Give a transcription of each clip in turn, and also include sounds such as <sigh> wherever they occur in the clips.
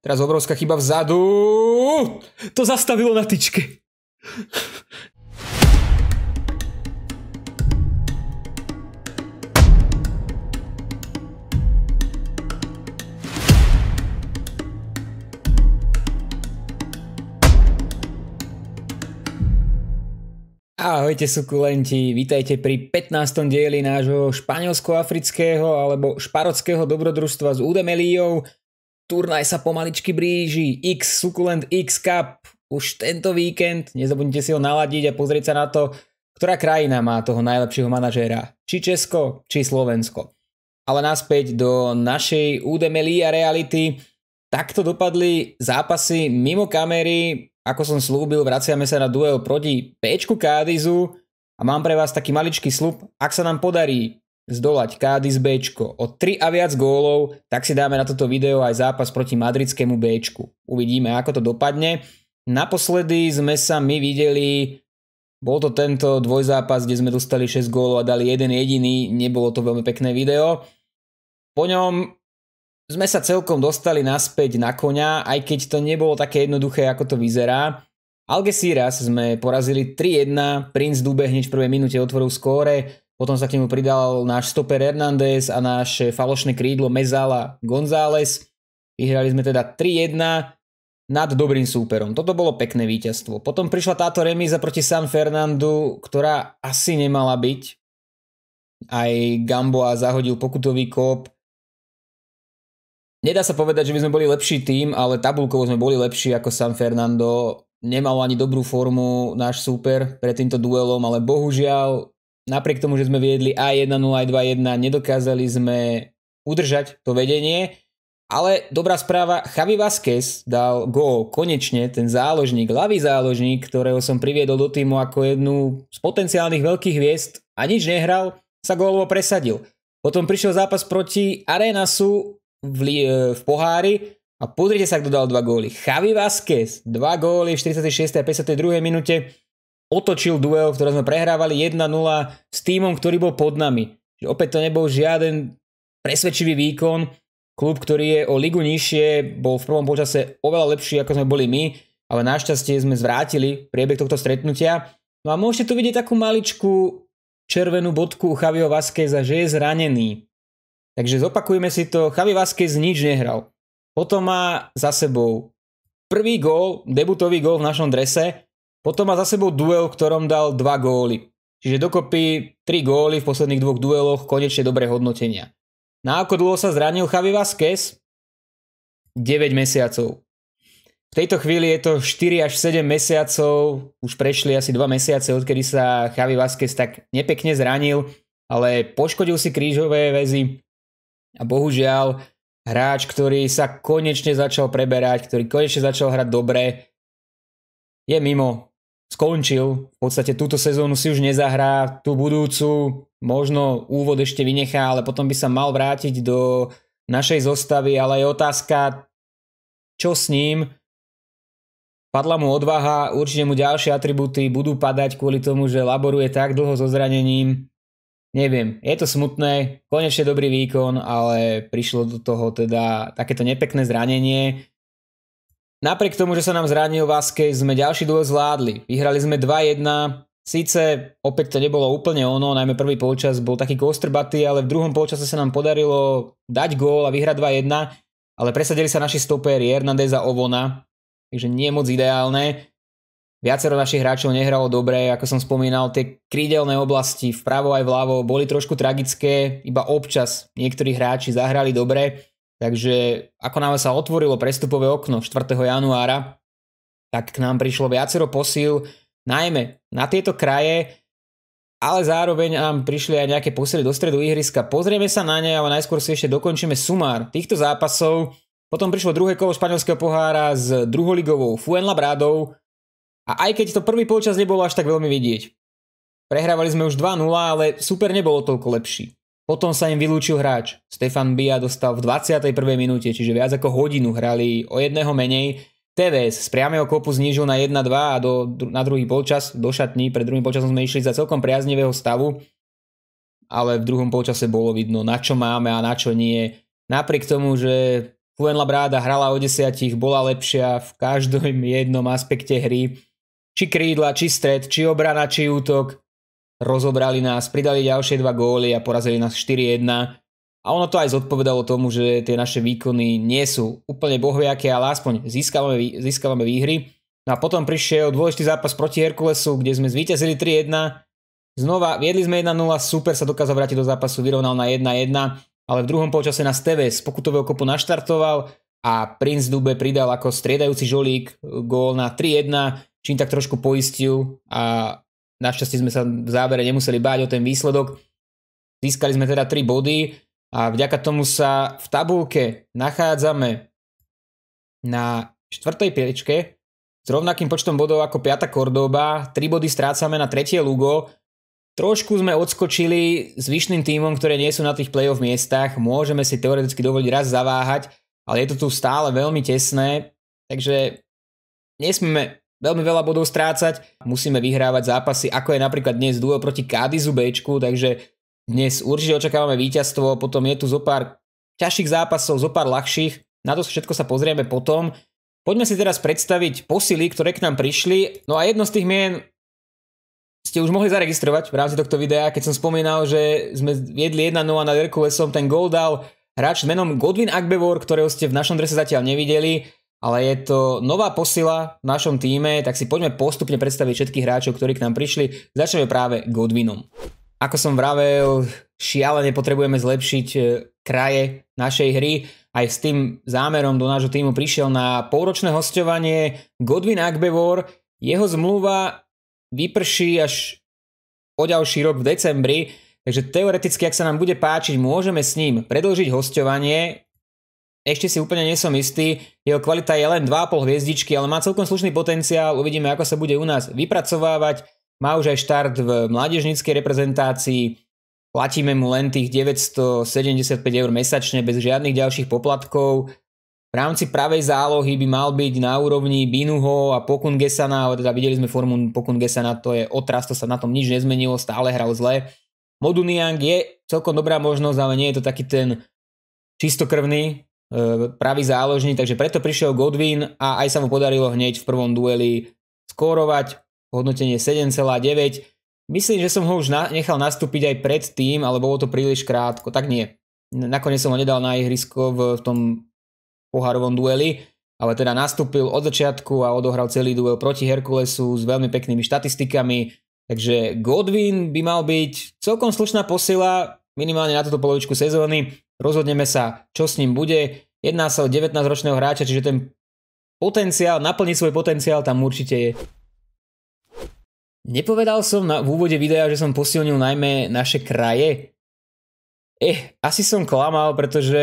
Teraz obrovská chyba vzadu. To zastavilo na tyčke. Ahojte sukulenti, vítajte pri 15. dieli nášho španielsko-afrického alebo šparockého dobrodružstva s Udemelijou. Turnaj sa pomaličky blíži, X Succulent X Cup už tento víkend, nezabudnite si ho naladiť a pozrieť sa na to, ktorá krajina má toho najlepšieho manažéra, či Česko, či Slovensko. Ale naspäť do našej UDMLI a reality. Takto dopadli zápasy mimo kamery, ako som slúbil, vraciame sa na duel proti Pčku Kádizu a mám pre vás taký maličký slub, ak sa nám podarí zdolať Cádiz B o 3 a viac gólov, tak si dáme na toto video aj zápas proti madrickému B. Uvidíme, ako to dopadne. Naposledy sme sa my videli, bol to tento dvojzápas, kde sme dostali 6 gólov a dali jeden jediný, nebolo to veľmi pekné video. Po ňom sme sa celkom dostali naspäť na koňa, aj keď to nebolo také jednoduché, ako to vyzerá. Algeciras sme porazili 3-1, Prince Dube hneď v prvej minúte otvoril skóre, potom sa k nemu pridal náš stoper Hernández a náš falošné krídlo Mezala González. Vyhrali sme teda 3-1 nad dobrým súperom. Toto bolo pekné víťazstvo. Potom prišla táto remíza proti San Fernandu, ktorá asi nemala byť. Aj Gamboa zahodil pokutový kop. Nedá sa povedať, že by sme boli lepší tým, ale tabulkovo sme boli lepší ako San Fernando. Nemal ani dobrú formu náš súper pred týmto duelom, ale bohužiaľ napriek tomu, že sme viedli aj 1-0, aj 2-1, nedokázali sme udržať to vedenie. Ale dobrá správa, Javi Vázquez dal go, konečne ten záložník, ľavý záložník, ktorého som priviedol do týmu ako jednu z potenciálnych veľkých hviezd a nič nehral, sa gólovo presadil. Potom prišiel zápas proti Arenasu v, e, v pohári a pozrite sa, kto dal dva góly. Javi Vázquez, dva góly v 46. a 52. minúte otočil duel, ktoré sme prehrávali 1-0 s týmom, ktorý bol pod nami. Že opäť to nebol žiaden presvedčivý výkon. Klub, ktorý je o ligu nižšie, bol v prvom počase oveľa lepší, ako sme boli my, ale našťastie sme zvrátili priebeh tohto stretnutia. No a môžete tu vidieť takú maličku červenú bodku u Javio Vázqueza, že je zranený. Takže zopakujeme si to, Javi Vázquez nič nehral. Potom má za sebou prvý gól, debutový gól v našom drese potom má za sebou duel, v ktorom dal 2 góly. Čiže dokopy 3 góly v posledných dvoch dueloch, konečne dobré hodnotenia. Na ako dlho sa zranil Javi Vázquez? 9 mesiacov. V tejto chvíli je to 4 až 7 mesiacov, už prešli asi 2 mesiace, odkedy sa Javi Vázquez tak nepekne zranil, ale poškodil si krížové väzy a bohužiaľ hráč, ktorý sa konečne začal preberať, ktorý konečne začal hrať dobre, je mimo skončil. V podstate túto sezónu si už nezahrá, tú budúcu možno úvod ešte vynechá, ale potom by sa mal vrátiť do našej zostavy, ale je otázka, čo s ním. Padla mu odvaha, určite mu ďalšie atribúty budú padať kvôli tomu, že laboruje tak dlho so zranením. Neviem, je to smutné, konečne dobrý výkon, ale prišlo do toho teda takéto nepekné zranenie Napriek tomu, že sa nám zranil Vázquez, sme ďalší duel zvládli. Vyhrali sme 2-1, Síce opäť to nebolo úplne ono, najmä prvý polčas bol taký kostrbatý, ale v druhom polčase sa nám podarilo dať gól a vyhrať 2-1, ale presadili sa naši stopéri Hernández a Ovona, takže nie je moc ideálne. Viacero našich hráčov nehralo dobre, ako som spomínal, tie krídelné oblasti vpravo aj vľavo boli trošku tragické, iba občas niektorí hráči zahrali dobre, Takže ako nám sa otvorilo prestupové okno 4. januára, tak k nám prišlo viacero posíl, najmä na tieto kraje, ale zároveň nám prišli aj nejaké posily do stredu ihriska. Pozrieme sa na ne, ale najskôr si ešte dokončíme sumár týchto zápasov. Potom prišlo druhé kolo španielského pohára s druholigovou Fuenlabradou a aj keď to prvý polčas nebolo až tak veľmi vidieť. Prehrávali sme už 2-0, ale super nebolo toľko lepší. Potom sa im vylúčil hráč. Stefan Bia dostal v 21. minúte, čiže viac ako hodinu hrali o jedného menej. TVS z priameho kopu znížil na 1-2 a do, na druhý polčas, do šatní, pred druhým polčasom sme išli za celkom priaznivého stavu, ale v druhom polčase bolo vidno, na čo máme a na čo nie. Napriek tomu, že bráda hrala o desiatich, bola lepšia v každom <laughs> jednom aspekte hry, či krídla, či stred, či obrana, či útok, rozobrali nás, pridali ďalšie dva góly a porazili nás 4-1. A ono to aj zodpovedalo tomu, že tie naše výkony nie sú úplne bohviaké, ale aspoň získavame, získavame výhry. No a potom prišiel dôležitý zápas proti Herkulesu, kde sme zvíťazili 3-1. Znova viedli sme 1-0, super sa dokázal vrátiť do zápasu, vyrovnal na 1-1, ale v druhom polčase nás TV z pokutového kopu naštartoval a Prince Dube pridal ako striedajúci žolík gól na 3-1, čím tak trošku poistil a Našťastie sme sa v závere nemuseli báť o ten výsledok. Získali sme teda 3 body a vďaka tomu sa v tabulke nachádzame na 4. priečke s rovnakým počtom bodov ako 5. Kordoba, 3 body strácame na 3. Lugo, trošku sme odskočili s vyšným týmom, ktoré nie sú na tých playoff miestach, môžeme si teoreticky dovoliť raz zaváhať, ale je to tu stále veľmi tesné, takže nesmieme veľmi veľa bodov strácať, musíme vyhrávať zápasy, ako je napríklad dnes duel proti Kadizu Bčku, takže dnes určite očakávame víťazstvo, potom je tu zo pár ťažších zápasov, zo pár ľahších, na to všetko sa pozrieme potom. Poďme si teraz predstaviť posily, ktoré k nám prišli. No a jedno z tých mien ste už mohli zaregistrovať v rámci tohto videa, keď som spomínal, že sme viedli 1-0 nad Herkulesom, ten gol dal hráč menom Godwin Agbevor, ktorého ste v našom drese zatiaľ nevideli ale je to nová posila v našom týme, tak si poďme postupne predstaviť všetkých hráčov, ktorí k nám prišli. Začneme práve Godwinom. Ako som vravel, šialene potrebujeme zlepšiť e, kraje našej hry. Aj s tým zámerom do nášho týmu prišiel na pôročné hostovanie Godwin Agbevor. Jeho zmluva vyprší až o ďalší rok v decembri, takže teoreticky, ak sa nám bude páčiť, môžeme s ním predlžiť hostovanie ešte si úplne nie som istý, jeho kvalita je len 2,5 hviezdičky, ale má celkom slušný potenciál, uvidíme ako sa bude u nás vypracovávať. Má už aj štart v mládežníckej reprezentácii, platíme mu len tých 975 eur mesačne bez žiadnych ďalších poplatkov. V rámci pravej zálohy by mal byť na úrovni Binuho a Pokungesana, ale teda videli sme formu Pokungesana, to je otras, to sa na tom nič nezmenilo, stále hral zle. Moduniang je celkom dobrá možnosť, ale nie je to taký ten čistokrvný E, pravý záložník, takže preto prišiel Godwin a aj sa mu podarilo hneď v prvom dueli skórovať, hodnotenie 7,9. Myslím, že som ho už na, nechal nastúpiť aj pred tým, ale bolo to príliš krátko, tak nie. Nakoniec som ho nedal na ihrisko v, v tom poharovom dueli, ale teda nastúpil od začiatku a odohral celý duel proti Herkulesu s veľmi peknými štatistikami, takže Godwin by mal byť celkom slušná posila, minimálne na túto polovičku sezóny. Rozhodneme sa, čo s ním bude. Jedná sa o 19-ročného hráča, čiže ten potenciál, naplniť svoj potenciál tam určite je. Nepovedal som na, v úvode videa, že som posilnil najmä naše kraje. Eh, asi som klamal, pretože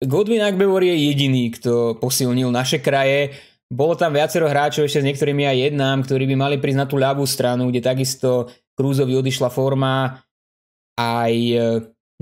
Godwin Agbevor je jediný, kto posilnil naše kraje. Bolo tam viacero hráčov, ešte s niektorými aj jednám, ktorí by mali prísť na tú ľavú stranu, kde takisto Krúzovi odišla forma, aj e,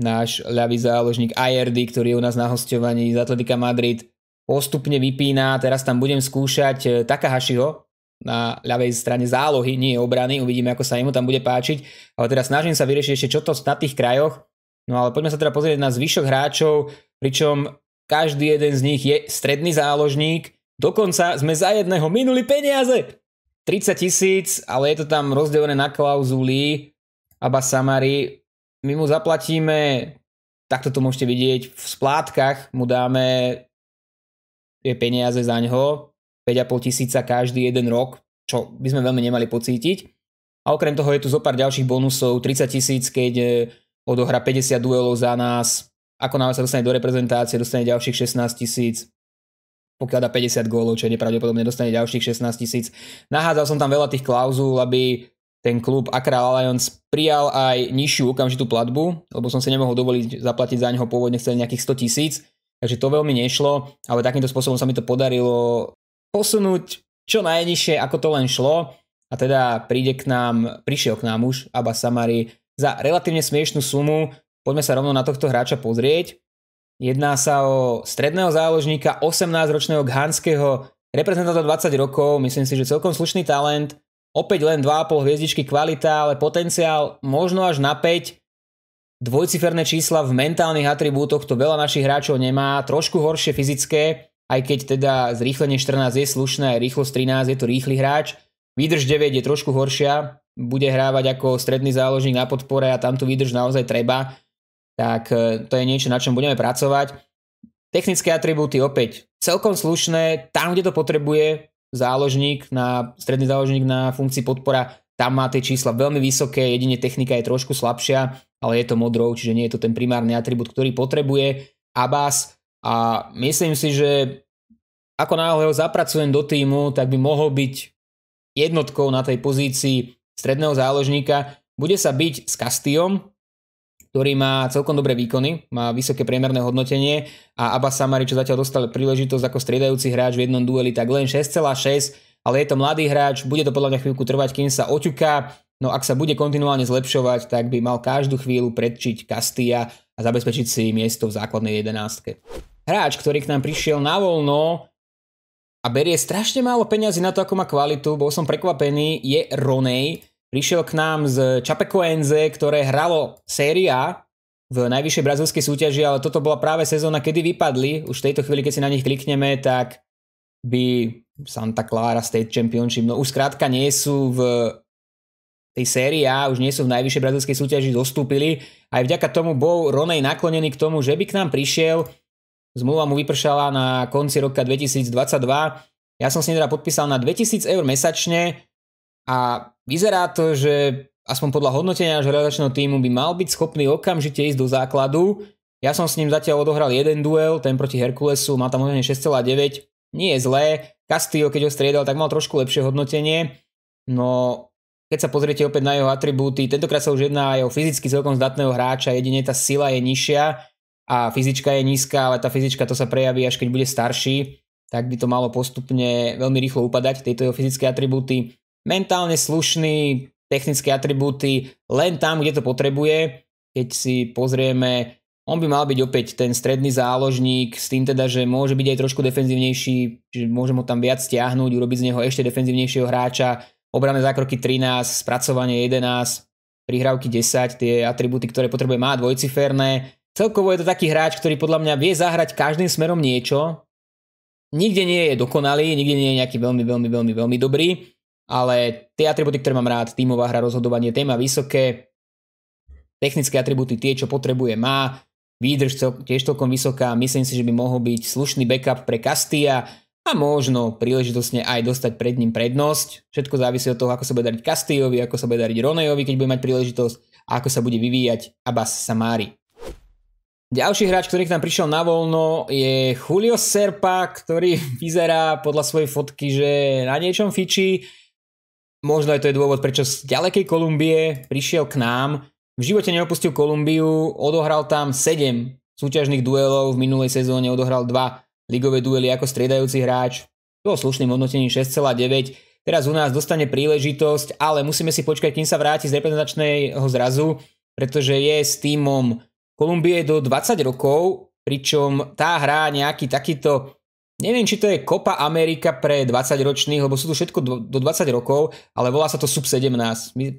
náš ľavý záložník IRD, ktorý je u nás na hostovaní z Atletika Madrid, postupne vypína. Teraz tam budem skúšať e, Takahashiho na ľavej strane zálohy, nie obrany. Uvidíme, ako sa mu tam bude páčiť. Ale teraz snažím sa vyriešiť ešte čo to na tých krajoch. No ale poďme sa teda pozrieť na zvyšok hráčov, pričom každý jeden z nich je stredný záložník. Dokonca sme za jedného minuli peniaze. 30 tisíc, ale je to tam rozdelené na klauzuly. Aba Samari my mu zaplatíme, takto to môžete vidieť, v splátkach mu dáme tie peniaze za ňoho, 5,5 tisíca každý jeden rok, čo by sme veľmi nemali pocítiť. A okrem toho je tu zo pár ďalších bonusov, 30 tisíc, keď e, odohra 50 duelov za nás, ako náhle sa dostane do reprezentácie, dostane ďalších 16 tisíc, pokiaľ dá 50 gólov, čo je nepravdepodobne, dostane ďalších 16 tisíc. Nahádzal som tam veľa tých klauzul, aby ten klub Accra Alliance prijal aj nižšiu okamžitú platbu, lebo som si nemohol dovoliť zaplatiť za neho pôvodne chcel nejakých 100 tisíc, takže to veľmi nešlo, ale takýmto spôsobom sa mi to podarilo posunúť čo najnižšie, ako to len šlo a teda príde k nám, prišiel k nám už Aba Samari za relatívne smiešnú sumu, poďme sa rovno na tohto hráča pozrieť. Jedná sa o stredného záložníka, 18-ročného ghanského reprezentanta 20 rokov, myslím si, že celkom slušný talent, Opäť len 2,5 hviezdičky kvalita, ale potenciál možno až na 5. Dvojciferné čísla v mentálnych atribútoch to veľa našich hráčov nemá, trošku horšie fyzické, aj keď teda zrýchlenie 14 je slušné, rýchlosť 13 je to rýchly hráč. Výdrž 9 je trošku horšia, bude hrávať ako stredný záložník na podpore a tam tu výdrž naozaj treba. Tak e, to je niečo, na čom budeme pracovať. Technické atribúty opäť celkom slušné, tam, kde to potrebuje, záložník, na, stredný záložník na funkcii podpora, tam má tie čísla veľmi vysoké, jedine technika je trošku slabšia, ale je to modrou, čiže nie je to ten primárny atribút, ktorý potrebuje Abbas a myslím si, že ako náhle ho zapracujem do týmu, tak by mohol byť jednotkou na tej pozícii stredného záložníka. Bude sa byť s Castillom, ktorý má celkom dobré výkony, má vysoké priemerné hodnotenie a Abbas Samari, čo zatiaľ dostal príležitosť ako striedajúci hráč v jednom dueli, tak len 6,6, ale je to mladý hráč, bude to podľa mňa chvíľku trvať, kým sa oťuká, no ak sa bude kontinuálne zlepšovať, tak by mal každú chvíľu predčiť Castilla a zabezpečiť si miesto v základnej jedenáctke. Hráč, ktorý k nám prišiel na voľno a berie strašne málo peňazí na to, ako má kvalitu, bol som prekvapený, je Ronej, Prišiel k nám z Chapecoense, ktoré hralo séria v najvyššej brazilskej súťaži, ale toto bola práve sezóna, kedy vypadli. Už v tejto chvíli, keď si na nich klikneme, tak by Santa Clara State Championship, no už skrátka nie sú v tej sérii A, už nie sú v najvyššej brazilskej súťaži, dostúpili. Aj vďaka tomu bol Ronej naklonený k tomu, že by k nám prišiel. Zmluva mu vypršala na konci roka 2022. Ja som si ním teda podpísal na 2000 eur mesačne a vyzerá to, že aspoň podľa hodnotenia nášho týmu by mal byť schopný okamžite ísť do základu. Ja som s ním zatiaľ odohral jeden duel, ten proti Herkulesu, má tam hodnotenie 6,9, nie je zlé. Castillo, keď ho striedal, tak mal trošku lepšie hodnotenie. No, keď sa pozriete opäť na jeho atribúty, tentokrát sa už jedná aj o fyzicky celkom zdatného hráča, jedine tá sila je nižšia a fyzička je nízka, ale tá fyzička to sa prejaví až keď bude starší, tak by to malo postupne veľmi rýchlo upadať, tieto jeho fyzické atribúty mentálne slušný, technické atribúty len tam, kde to potrebuje. Keď si pozrieme, on by mal byť opäť ten stredný záložník s tým teda, že môže byť aj trošku defenzívnejší, že môžem ho tam viac stiahnuť, urobiť z neho ešte defenzívnejšieho hráča. Obrané zákroky 13, spracovanie 11, prihrávky 10, tie atribúty, ktoré potrebuje, má dvojciferné. Celkovo je to taký hráč, ktorý podľa mňa vie zahrať každým smerom niečo. Nikde nie je dokonalý, nikde nie je nejaký veľmi, veľmi, veľmi, veľmi dobrý ale tie atributy, ktoré mám rád, tímová hra, rozhodovanie, téma vysoké, technické atributy, tie, čo potrebuje, má, výdrž cel, tiež celkom vysoká, myslím si, že by mohol byť slušný backup pre Castia a možno príležitosne aj dostať pred ním prednosť. Všetko závisí od toho, ako sa bude dariť Castillovi, ako sa bude dariť Ronejovi, keď bude mať príležitosť a ako sa bude vyvíjať Abbas Samari. Ďalší hráč, ktorý k nám prišiel na voľno je Julio Serpa, ktorý <laughs> vyzerá podľa svojej fotky, že na niečom fičí. Možno aj to je dôvod, prečo z ďalekej Kolumbie prišiel k nám. V živote neopustil Kolumbiu, odohral tam 7 súťažných duelov, v minulej sezóne odohral 2 ligové duely ako striedajúci hráč. To slušným hodnotením 6,9. Teraz u nás dostane príležitosť, ale musíme si počkať, kým sa vráti z reprezentačného zrazu, pretože je s týmom Kolumbie do 20 rokov, pričom tá hrá nejaký takýto Neviem, či to je Copa Amerika pre 20-ročných, lebo sú tu všetko do, 20 rokov, ale volá sa to sub 17.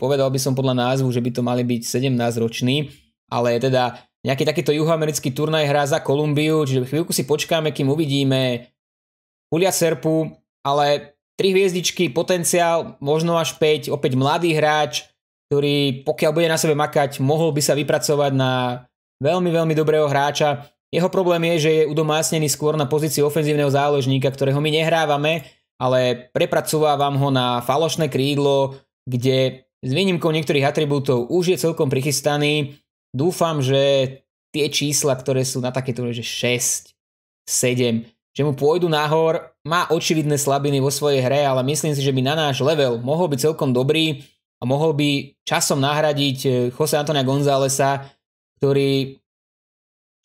povedal by som podľa názvu, že by to mali byť 17-roční, ale teda nejaký takýto juhoamerický turnaj hrá za Kolumbiu, čiže chvíľku si počkáme, kým uvidíme Julia Serpu, ale 3 hviezdičky, potenciál, možno až 5, opäť mladý hráč, ktorý pokiaľ bude na sebe makať, mohol by sa vypracovať na veľmi, veľmi dobrého hráča. Jeho problém je, že je udomácnený skôr na pozícii ofenzívneho záložníka, ktorého my nehrávame, ale prepracovávam ho na falošné krídlo, kde s výnimkou niektorých atribútov už je celkom prichystaný. Dúfam, že tie čísla, ktoré sú na takéto, že 6, 7, že mu pôjdu nahor, má očividné slabiny vo svojej hre, ale myslím si, že by na náš level mohol byť celkom dobrý a mohol by časom nahradiť eh, Jose Antonia Gonzálesa, ktorý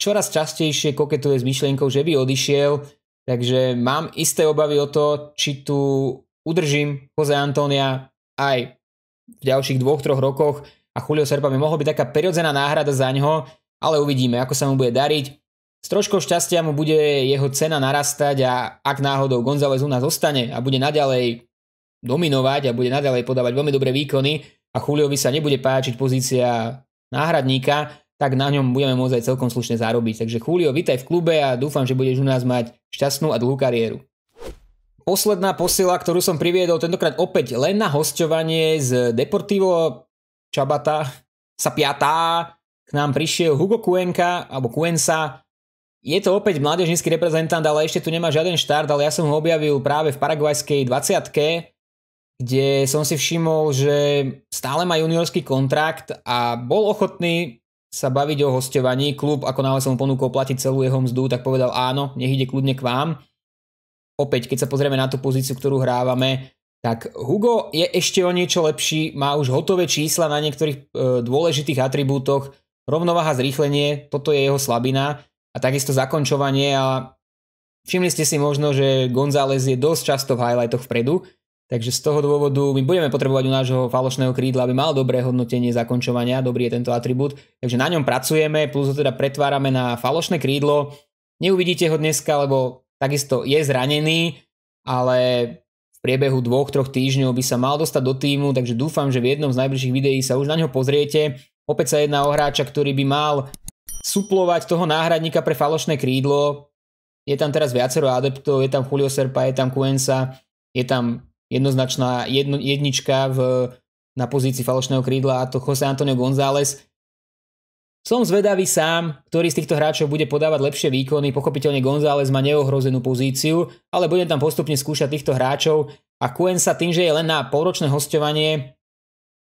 čoraz častejšie koketuje s myšlienkou, že by odišiel, takže mám isté obavy o to, či tu udržím Jose Antonia aj v ďalších dvoch, troch rokoch a Julio Serpa by mohol byť taká prirodzená náhrada za ňo, ale uvidíme, ako sa mu bude dariť. S troškou šťastia mu bude jeho cena narastať a ak náhodou González u nás zostane a bude naďalej dominovať a bude naďalej podávať veľmi dobré výkony a Juliovi sa nebude páčiť pozícia náhradníka, tak na ňom budeme môcť aj celkom slušne zarobiť. Takže Julio, vitaj v klube a dúfam, že budeš u nás mať šťastnú a dlhú kariéru. Posledná posila, ktorú som priviedol, tentokrát opäť len na hosťovanie z Deportivo Čabata sa piatá. K nám prišiel Hugo Kuenka, alebo Kuensa. Je to opäť mládežnícky reprezentant, ale ešte tu nemá žiaden štart, ale ja som ho objavil práve v paraguajskej 20 kde som si všimol, že stále má juniorský kontrakt a bol ochotný sa baviť o hostovaní. Klub, ako náhle som mu ponúkol platiť celú jeho mzdu, tak povedal áno, nech ide kľudne k vám. Opäť, keď sa pozrieme na tú pozíciu, ktorú hrávame, tak Hugo je ešte o niečo lepší, má už hotové čísla na niektorých e, dôležitých atribútoch, rovnováha zrýchlenie, toto je jeho slabina a takisto zakončovanie a všimli ste si možno, že González je dosť často v highlightoch vpredu, Takže z toho dôvodu my budeme potrebovať u nášho falošného krídla, aby mal dobré hodnotenie zakončovania, dobrý je tento atribút. Takže na ňom pracujeme, plus ho teda pretvárame na falošné krídlo. Neuvidíte ho dneska, lebo takisto je zranený, ale v priebehu dvoch, troch týždňov by sa mal dostať do týmu, takže dúfam, že v jednom z najbližších videí sa už na ňo pozriete. Opäť sa jedná o hráča, ktorý by mal suplovať toho náhradníka pre falošné krídlo. Je tam teraz viacero adeptov, je tam Julio Serpa, je tam Cuenca, je tam jednoznačná jedno, jednička v, na pozícii falošného krídla a to Jose Antonio González. Som zvedavý sám, ktorý z týchto hráčov bude podávať lepšie výkony. Pochopiteľne González má neohrozenú pozíciu, ale budem tam postupne skúšať týchto hráčov a Kuen sa tým, že je len na polročné hostovanie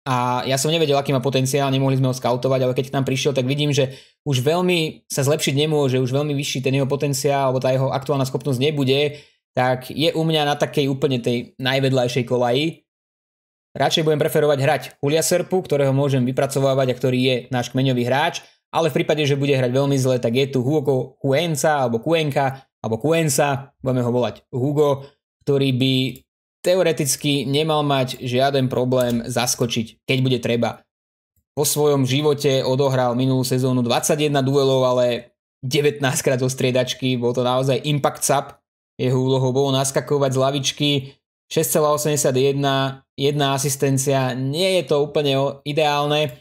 a ja som nevedel, aký má potenciál, nemohli sme ho skautovať, ale keď tam prišiel, tak vidím, že už veľmi sa zlepšiť nemôže, už veľmi vyšší ten jeho potenciál, alebo tá jeho aktuálna schopnosť nebude tak je u mňa na takej úplne tej najvedľajšej kolaji. Radšej budem preferovať hrať Julia Serpu, ktorého môžem vypracovávať a ktorý je náš kmeňový hráč, ale v prípade, že bude hrať veľmi zle, tak je tu Hugo Cuenca alebo Cuenca alebo Cuenca, budeme ho volať Hugo, ktorý by teoreticky nemal mať žiaden problém zaskočiť, keď bude treba. Po svojom živote odohral minulú sezónu 21 duelov, ale 19 krát zo striedačky, bol to naozaj impact sub, jeho úlohou bolo naskakovať z lavičky 6,81, jedna asistencia. Nie je to úplne ideálne,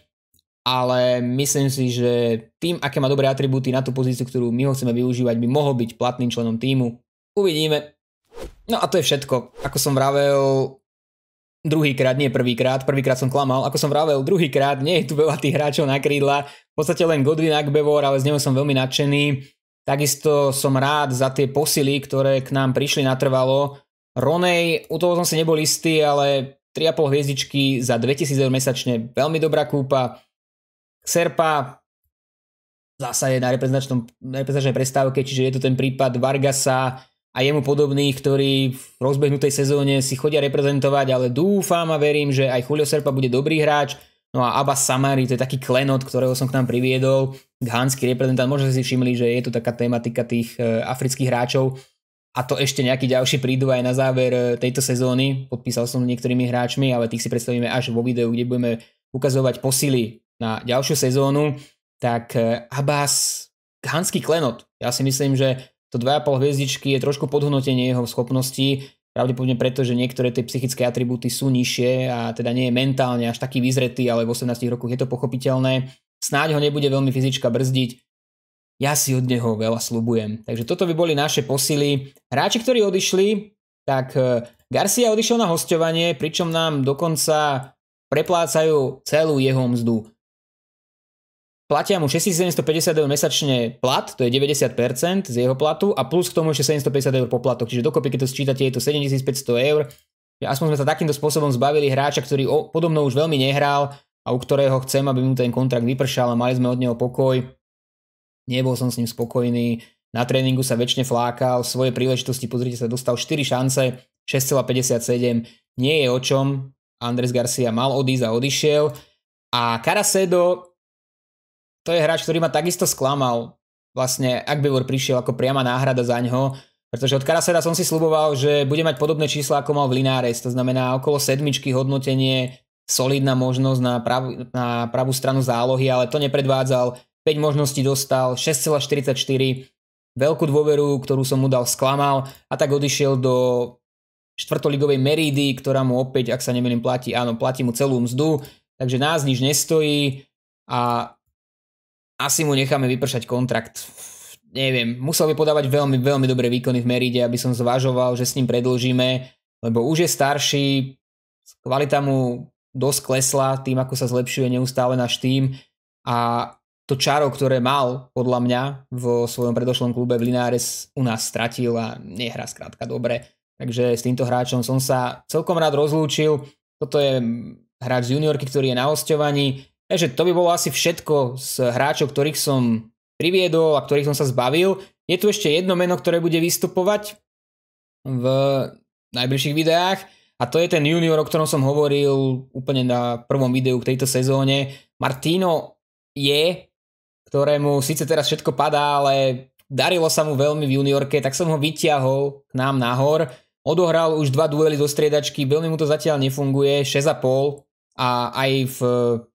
ale myslím si, že tým, aké má dobré atribúty na tú pozíciu, ktorú my ho chceme využívať, by mohol byť platným členom týmu. Uvidíme. No a to je všetko. Ako som vravel, druhýkrát, nie prvýkrát, prvýkrát som klamal, ako som vravel, druhýkrát nie je tu veľa tých hráčov na krídla, v podstate len Godwin Akbevor, ale z neho som veľmi nadšený. Takisto som rád za tie posily, ktoré k nám prišli natrvalo. Ronej, u toho som si nebol istý, ale 3,5 hviezdičky za 2000 eur mesačne, veľmi dobrá kúpa. Serpa zasa je na reprezentačnej prestávke, čiže je to ten prípad Vargasa a jemu podobných, ktorí v rozbehnutej sezóne si chodia reprezentovať, ale dúfam a verím, že aj Julio Serpa bude dobrý hráč. No a Abbas Samari, to je taký klenot, ktorého som k nám priviedol, ghánsky reprezentant, možno si všimli, že je to taká tematika tých e, afrických hráčov a to ešte nejakí ďalší prídu aj na záver e, tejto sezóny. Podpísal som niektorými hráčmi, ale tých si predstavíme až vo videu, kde budeme ukazovať posily na ďalšiu sezónu. Tak e, Abbas, ghánsky klenot. Ja si myslím, že to 2,5 hviezdičky je trošku podhodnotenie jeho schopností Pravdepodobne preto, že niektoré tie psychické atribúty sú nižšie a teda nie je mentálne až taký vyzretý, ale v 18 rokoch je to pochopiteľné. Snáď ho nebude veľmi fyzička brzdiť. Ja si od neho veľa slubujem. Takže toto by boli naše posily. Hráči, ktorí odišli, tak e, Garcia odišiel na hostovanie, pričom nám dokonca preplácajú celú jeho mzdu. Platia mu 6750 eur mesačne plat, to je 90% z jeho platu a plus k tomu ešte 750 eur poplatok. Čiže dokopy, keď to sčítate, je to 7500 eur. Aspoň sme sa takýmto spôsobom zbavili hráča, ktorý o, podobno už veľmi nehral a u ktorého chcem, aby mu ten kontrakt vypršal a mali sme od neho pokoj. Nebol som s ním spokojný, na tréningu sa väčšine flákal, svoje príležitosti, pozrite sa, dostal 4 šance, 6,57. Nie je o čom, Andres Garcia mal odísť a odišiel. A Karasedo to je hráč, ktorý ma takisto sklamal. Vlastne Akbevor prišiel ako priama náhrada za ňo, pretože od Karaseda som si sluboval, že bude mať podobné čísla ako mal v Linares, to znamená okolo sedmičky hodnotenie, solidná možnosť na, prav, na pravú stranu zálohy, ale to nepredvádzal. 5 možností dostal, 6,44, veľkú dôveru, ktorú som mu dal, sklamal a tak odišiel do štvrtoligovej Meridy, ktorá mu opäť, ak sa nemýlim, platí, áno, platí mu celú mzdu, takže nás nič nestojí a asi mu necháme vypršať kontrakt. Neviem, musel by podávať veľmi, veľmi dobré výkony v Meride, aby som zvažoval, že s ním predlžíme, lebo už je starší, kvalita mu dosť klesla tým, ako sa zlepšuje neustále náš tým a to čaro, ktoré mal podľa mňa vo svojom predošlom klube v Linares u nás stratil a nehrá skrátka dobre. Takže s týmto hráčom som sa celkom rád rozlúčil. Toto je hráč z juniorky, ktorý je na osťovaní Takže to by bolo asi všetko z hráčov, ktorých som priviedol a ktorých som sa zbavil. Je tu ešte jedno meno, ktoré bude vystupovať v najbližších videách a to je ten junior, o ktorom som hovoril úplne na prvom videu k tejto sezóne. Martino je, ktorému síce teraz všetko padá, ale darilo sa mu veľmi v juniorke, tak som ho vyťahol k nám nahor. Odohral už dva duely do striedačky, veľmi mu to zatiaľ nefunguje, 6,5 a aj v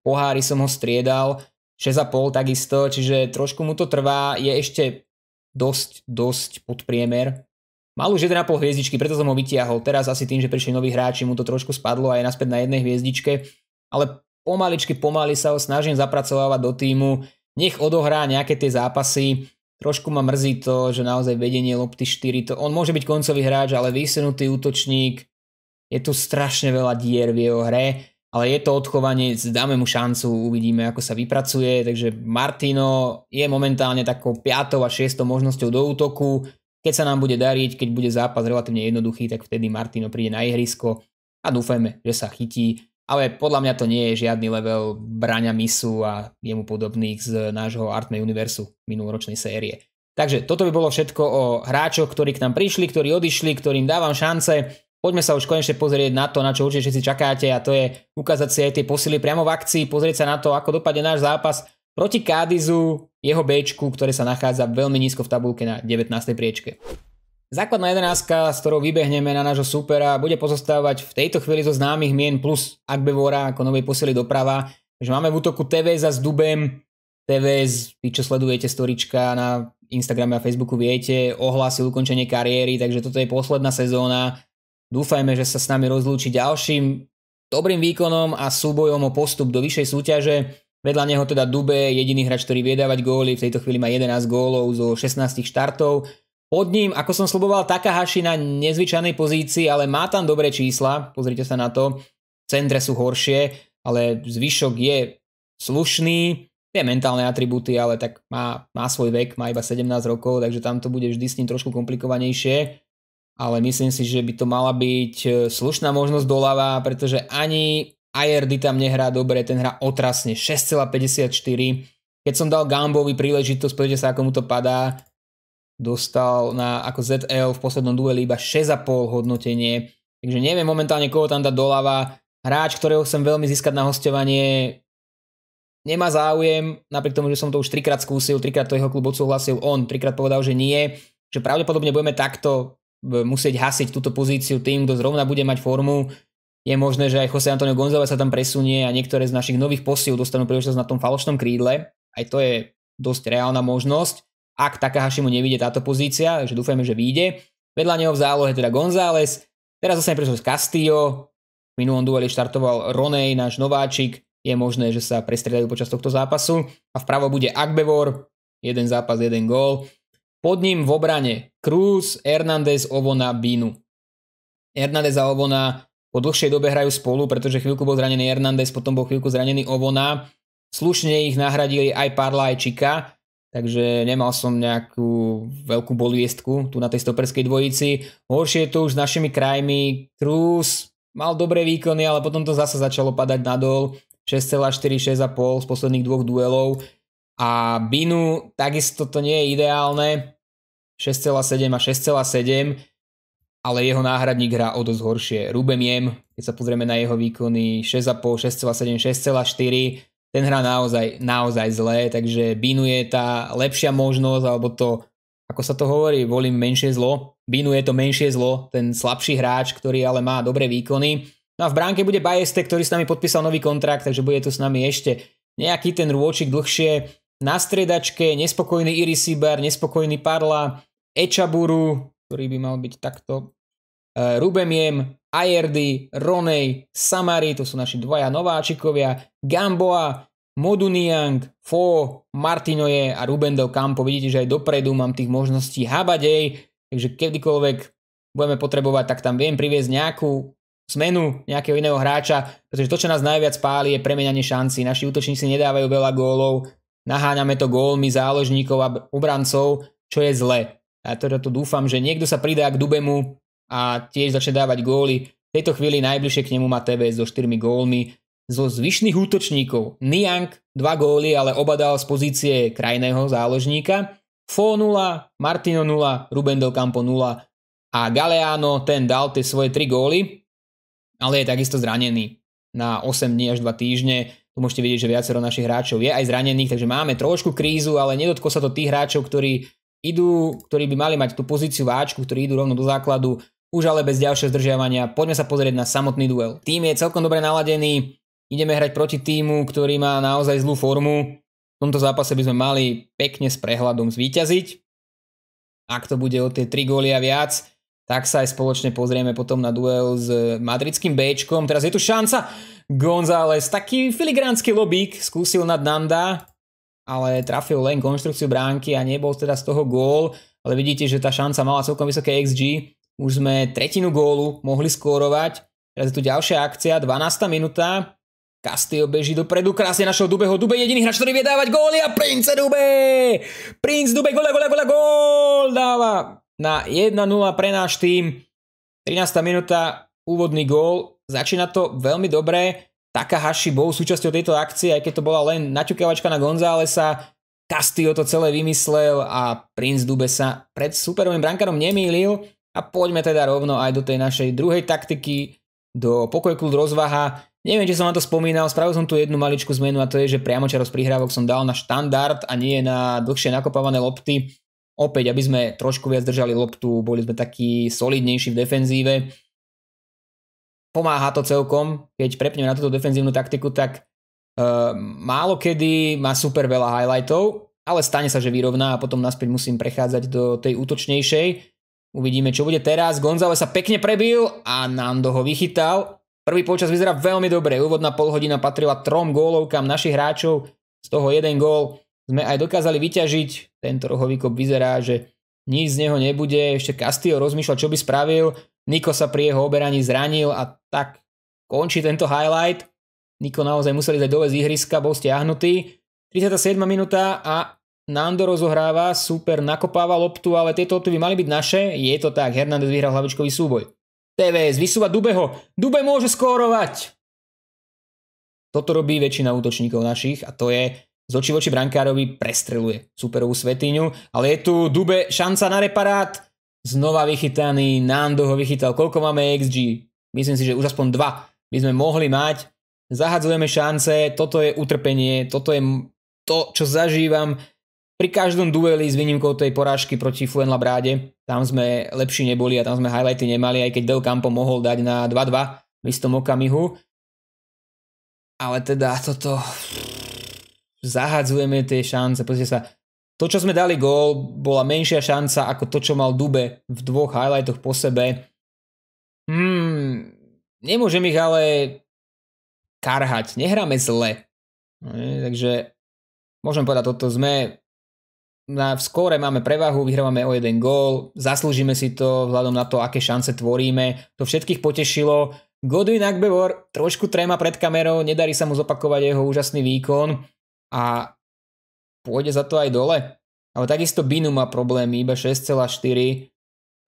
pohári som ho striedal, 6,5 takisto, čiže trošku mu to trvá, je ešte dosť, dosť podpriemer. Mal už 1,5 hviezdičky, preto som ho vytiahol. Teraz asi tým, že prišli noví hráči, mu to trošku spadlo a je naspäť na jednej hviezdičke, ale pomaličky, pomaly sa ho snažím zapracovávať do týmu, nech odohrá nejaké tie zápasy, Trošku ma mrzí to, že naozaj vedenie lopty 4, to, on môže byť koncový hráč, ale vysenutý útočník, je tu strašne veľa dier v jeho hre ale je to odchovanie, dáme mu šancu, uvidíme, ako sa vypracuje. Takže Martino je momentálne takou 5. a 6. možnosťou do útoku. Keď sa nám bude dariť, keď bude zápas relatívne jednoduchý, tak vtedy Martino príde na ihrisko a dúfajme, že sa chytí. Ale podľa mňa to nie je žiadny level Braňa Misu a jemu podobných z nášho Artme Universu minuloročnej série. Takže toto by bolo všetko o hráčoch, ktorí k nám prišli, ktorí odišli, ktorým dávam šance. Poďme sa už konečne pozrieť na to, na čo určite všetci čakáte a to je ukázať si aj tie posily priamo v akcii, pozrieť sa na to, ako dopadne náš zápas proti Kádizu jeho B, ktoré sa nachádza veľmi nízko v tabulke na 19. priečke. Základná jedenáctka, s ktorou vybehneme na nášho supera, bude pozostávať v tejto chvíli zo známych mien plus Agbevora ako novej posily doprava. Takže máme v útoku za s Dubem. TV vy čo sledujete storička na Instagrame a Facebooku viete, ohlásil ukončenie kariéry, takže toto je posledná sezóna Dúfajme, že sa s nami rozlúči ďalším dobrým výkonom a súbojom o postup do vyššej súťaže. Vedľa neho teda Dube, jediný hráč, ktorý vie dávať góly, v tejto chvíli má 11 gólov zo 16 štartov. Pod ním, ako som sluboval, Takahashi na nezvyčajnej pozícii, ale má tam dobré čísla, pozrite sa na to. Centre sú horšie, ale zvyšok je slušný, tie mentálne atribúty, ale tak má, má svoj vek, má iba 17 rokov, takže tam to bude vždy s ním trošku komplikovanejšie ale myslím si, že by to mala byť e, slušná možnosť doľava, pretože ani IRD tam nehrá dobre, ten hrá otrasne 6,54. Keď som dal Gambovi príležitosť, pozrite sa, ako mu to padá, dostal na, ako ZL v poslednom dueli iba 6,5 hodnotenie, takže neviem momentálne, koho tam dá doľava. Hráč, ktorého chcem veľmi získať na hostovanie, nemá záujem, napriek tomu, že som to už trikrát skúsil, trikrát to jeho klub odsúhlasil, on trikrát povedal, že nie, že pravdepodobne budeme takto musieť hasiť túto pozíciu tým, kto zrovna bude mať formu. Je možné, že aj Jose Antonio González sa tam presunie a niektoré z našich nových posiel dostanú príležitosť na tom falošnom krídle. Aj to je dosť reálna možnosť, ak Takahashi mu nevíde táto pozícia, takže dúfajme, že vyjde. Vedľa neho v zálohe teda González, teraz zase prišiel z Castillo, v minulom dueli štartoval Ronej, náš nováčik, je možné, že sa prestriedajú počas tohto zápasu a vpravo bude Agbevor, jeden zápas, jeden gól. Pod ním v obrane Cruz, Hernández, Ovona, Binu. Hernández a Ovona po dlhšej dobe hrajú spolu, pretože chvíľku bol zranený Hernández, potom bol chvíľku zranený Ovona. Slušne ich nahradili aj Parla, aj Čika, takže nemal som nejakú veľkú boliestku tu na tej stoperskej dvojici. Horšie je to už s našimi krajmi. Cruz mal dobré výkony, ale potom to zase začalo padať nadol. 6,4, 6,5 z posledných dvoch duelov a Binu takisto to nie je ideálne, 6,7 a 6,7, ale jeho náhradník hrá o dosť horšie. Ruben Jem, keď sa pozrieme na jeho výkony, 6,5, 6,7, 6,4, ten hrá naozaj, naozaj zlé, takže Binu je tá lepšia možnosť, alebo to, ako sa to hovorí, volím menšie zlo. Binu je to menšie zlo, ten slabší hráč, ktorý ale má dobré výkony. No a v bránke bude Bajeste, ktorý s nami podpísal nový kontrakt, takže bude tu s nami ešte nejaký ten rôčik dlhšie na striedačke, nespokojný Irisibar, nespokojný Parla, Echaburu, ktorý by mal byť takto, e, Rubemiem, Ayerdy, Ronej, Samari, to sú naši dvaja nováčikovia, Gamboa, Moduniang, Fo, Martinoje a Ruben del Campo. Vidíte, že aj dopredu mám tých možností habadej, takže kedykoľvek budeme potrebovať, tak tam viem priviesť nejakú zmenu nejakého iného hráča, pretože to, čo nás najviac páli, je premenanie šanci. Naši útočníci nedávajú veľa gólov, naháňame to gólmi záložníkov a obrancov, čo je zle. Ja teda to dúfam, že niekto sa pridá k Dubemu a tiež začne dávať góly. V tejto chvíli najbližšie k nemu má TVS so 4 gólmi. Zo zvyšných útočníkov Niang 2 góly, ale obadal z pozície krajného záložníka. Fo 0, Martino 0, Ruben del Campo 0 a Galeano ten dal tie svoje 3 góly, ale je takisto zranený na 8 dní až 2 týždne. Tu môžete vidieť, že viacero našich hráčov je aj zranených, takže máme trošku krízu, ale nedotklo sa to tých hráčov, ktorí idú, ktorí by mali mať tú pozíciu váčku, ktorí idú rovno do základu, už ale bez ďalšieho zdržiavania. Poďme sa pozrieť na samotný duel. Tým je celkom dobre naladený, ideme hrať proti týmu, ktorý má naozaj zlú formu. V tomto zápase by sme mali pekne s prehľadom zvíťaziť. Ak to bude o tie 3 góly a viac, tak sa aj spoločne pozrieme potom na duel s madridským Bčkom. Teraz je tu šanca. González taký filigránsky lobík skúsil nad Nanda, ale trafil len konštrukciu bránky a nebol teda z toho gól, ale vidíte, že tá šanca mala celkom vysoké XG. Už sme tretinu gólu mohli skórovať. Teraz je tu ďalšia akcia, 12. minúta. Castillo beží dopredu, krásne našho Dubeho. Dube jediný hráč, ktorý vie dávať góly a Prince Dube! Prince Dube, gole, gole, gole, gól! Dáva na 1-0 pre náš tým. 13. minúta, úvodný gól. Začína to veľmi dobre. Haši bol súčasťou tejto akcie, aj keď to bola len naťukávačka na Gonzálesa. Castillo to celé vymyslel a Prince Dube sa pred superovým brankárom nemýlil. A poďme teda rovno aj do tej našej druhej taktiky, do pokoj kľud rozvaha. Neviem, či som na to spomínal, spravil som tu jednu maličku zmenu a to je, že priamočarosť prihrávok som dal na štandard a nie na dlhšie nakopávané lopty. Opäť, aby sme trošku viac držali loptu, boli sme takí solidnejší v defenzíve pomáha to celkom, keď prepneme na túto defenzívnu taktiku, tak e, málo kedy má super veľa highlightov, ale stane sa, že vyrovná a potom naspäť musím prechádzať do tej útočnejšej. Uvidíme, čo bude teraz. Gonzalez sa pekne prebil a nám ho vychytal. Prvý počas vyzerá veľmi dobre. Úvodná polhodina patrila trom gólovkám našich hráčov. Z toho jeden gól sme aj dokázali vyťažiť. Tento rohový kop vyzerá, že nič z neho nebude. Ešte Castillo rozmýšľa, čo by spravil. Niko sa pri jeho oberaní zranil a tak končí tento highlight. Niko naozaj museli dať dole z ihriska, bol stiahnutý. 37. minúta a Nando rozohráva, super nakopáva loptu, ale tieto lopty by mali byť naše. Je to tak, Hernández vyhral hlavičkový súboj. TVS vysúva Dubeho. Dube môže skórovať. Toto robí väčšina útočníkov našich a to je z očí voči brankárovi prestreluje superovú svetiňu, ale je tu Dube šanca na reparát znova vychytaný, Nando ho vychytal. Koľko máme e XG? Myslím si, že už aspoň dva by sme mohli mať. Zahadzujeme šance, toto je utrpenie, toto je to, čo zažívam pri každom dueli s výnimkou tej porážky proti bráde. Tam sme lepší neboli a tam sme highlighty nemali, aj keď Del Campo mohol dať na 2-2 v istom okamihu. Ale teda toto zahadzujeme tie šance, pozrite sa, to, čo sme dali gól, bola menšia šanca ako to, čo mal Dube v dvoch highlightoch po sebe. Hmm, nemôžem ich ale karhať. Nehráme zle. Ne, no, takže môžem povedať toto. Sme na, v skóre máme prevahu, vyhrávame o jeden gól, zaslúžime si to vzhľadom na to, aké šance tvoríme. To všetkých potešilo. Godwin Agbevor trošku tréma pred kamerou, nedarí sa mu zopakovať jeho úžasný výkon a pôjde za to aj dole. Ale takisto Binu má problémy, iba 6,4.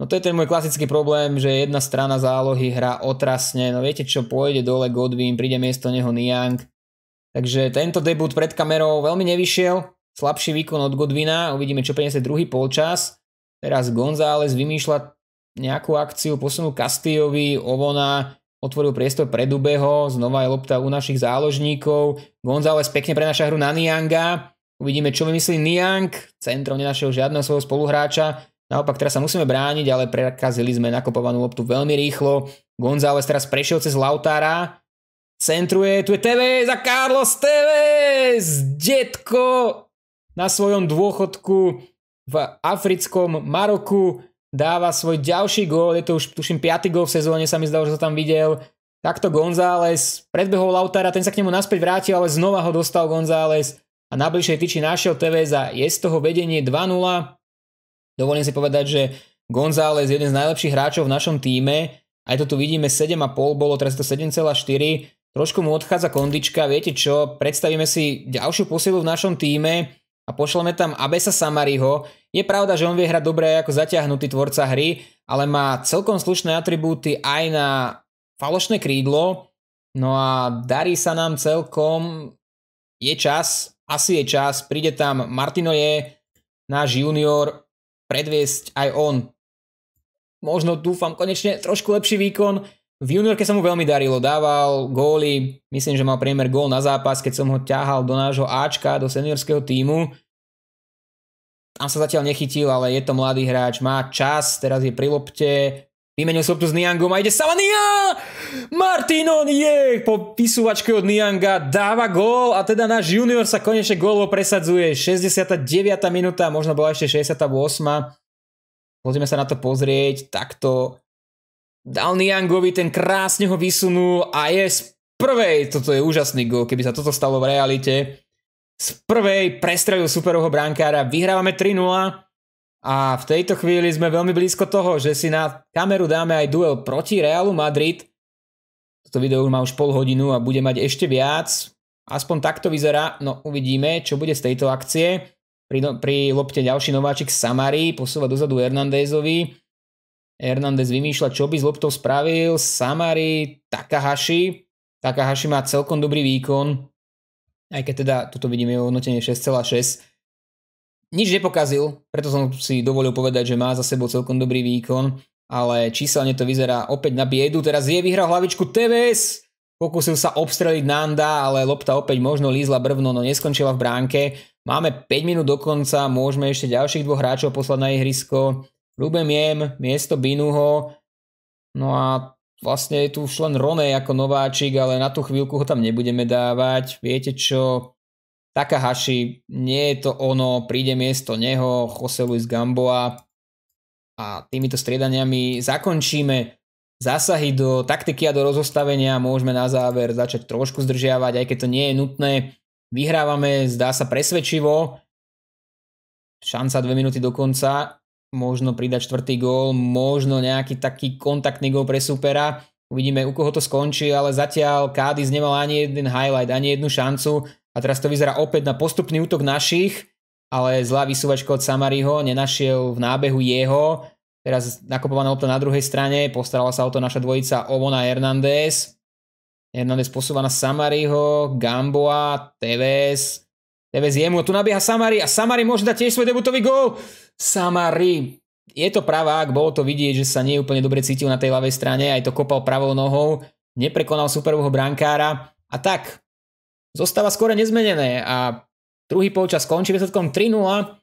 No to je ten môj klasický problém, že jedna strana zálohy hrá otrasne, no viete čo, pôjde dole Godwin, príde miesto neho Niang. Takže tento debut pred kamerou veľmi nevyšiel, slabší výkon od Godwina, uvidíme čo priniesie druhý polčas. Teraz González vymýšľa nejakú akciu, posunú Castillovi, Ovona, otvoril priestor pre Dubeho, znova je lopta u našich záložníkov. González pekne prenaša hru na Nianga, Uvidíme, čo vymyslí Niang, centrom nenašiel žiadneho svojho spoluhráča. Naopak teraz sa musíme brániť, ale prekazili sme nakopovanú loptu veľmi rýchlo. González teraz prešiel cez Lautára. Centruje, tu je TV za Carlos Tevez! Detko na svojom dôchodku v africkom Maroku dáva svoj ďalší gól, je to už tuším 5. gól v sezóne, sa mi zdalo, že sa tam videl. Takto González predbehol Lautara, ten sa k nemu naspäť vrátil, ale znova ho dostal González a na bližšej tyči našiel Tevez a je z toho vedenie 2-0. Dovolím si povedať, že González je jeden z najlepších hráčov v našom týme. Aj to tu vidíme 7,5, bolo teraz to 7,4. Trošku mu odchádza kondička, viete čo, predstavíme si ďalšiu posilu v našom týme a pošleme tam Abesa Samariho. Je pravda, že on vie hrať dobre ako zaťahnutý tvorca hry, ale má celkom slušné atribúty aj na falošné krídlo. No a darí sa nám celkom, je čas, asi je čas, príde tam Martino je, náš junior, predviesť aj on. Možno dúfam konečne trošku lepší výkon. V juniorke sa mu veľmi darilo, dával góly, myslím, že mal priemer gól na zápas, keď som ho ťahal do nášho Ačka, do seniorského týmu. Tam sa zatiaľ nechytil, ale je to mladý hráč, má čas, teraz je pri lopte, Vymenil som tu s Niangom a ide sa Niang! Martino je. po vysúvačke od Nianga dáva gól a teda náš junior sa konečne gólovo presadzuje. 69. minúta, možno bola ešte 68. Pozrieme sa na to pozrieť, takto dal Niangovi, ten krásne ho vysunul a je z prvej, toto je úžasný gól, keby sa toto stalo v realite, z prvej prestrelil superovho brankára, vyhrávame 3-0. A v tejto chvíli sme veľmi blízko toho, že si na kameru dáme aj duel proti Realu Madrid. Toto video má už pol hodinu a bude mať ešte viac. Aspoň takto vyzerá, no uvidíme, čo bude z tejto akcie. Pri, no, pri lopte ďalší nováčik Samari posúva dozadu Hernandezovi. Hernandez vymýšľa, čo by s loptou spravil. Samari, Takahashi. Takahashi má celkom dobrý výkon. Aj keď teda, tuto vidíme hodnotenie 6,6 nič nepokazil, preto som si dovolil povedať, že má za sebou celkom dobrý výkon, ale číselne to vyzerá opäť na biedu. Teraz je vyhral hlavičku TVS, pokúsil sa obstreliť Nanda, ale lopta opäť možno lízla brvno, no neskončila v bránke. Máme 5 minút do konca, môžeme ešte ďalších dvoch hráčov poslať na ihrisko. Ruben jem, miesto Binuho. No a vlastne je tu už len Rone ako nováčik, ale na tú chvíľku ho tam nebudeme dávať. Viete čo, Takahashi, nie je to ono, príde miesto neho, Jose Luis Gamboa a týmito striedaniami zakončíme zásahy do taktiky a do rozostavenia. Môžeme na záver začať trošku zdržiavať, aj keď to nie je nutné. Vyhrávame, zdá sa presvedčivo. Šanca dve minúty do konca. Možno pridať čtvrtý gól, možno nejaký taký kontaktný gól pre supera. Uvidíme, u koho to skončí, ale zatiaľ Kádis nemal ani jeden highlight, ani jednu šancu. A teraz to vyzerá opäť na postupný útok našich, ale zlá vysúvačka od Samariho nenašiel v nábehu jeho. Teraz nakopovaná lopta na druhej strane, postarala sa o to naša dvojica Ovona Hernández. Hernández posúva na Samariho, Gamboa, Tevez. Tevez jemu, tu nabieha Samari a Samari môže dať tiež svoj debutový gól. Samari, je to pravák, bolo to vidieť, že sa nie úplne dobre cítil na tej ľavej strane, aj to kopal pravou nohou, neprekonal superového brankára a tak, zostáva skore nezmenené a druhý polčas skončí výsledkom 3-0.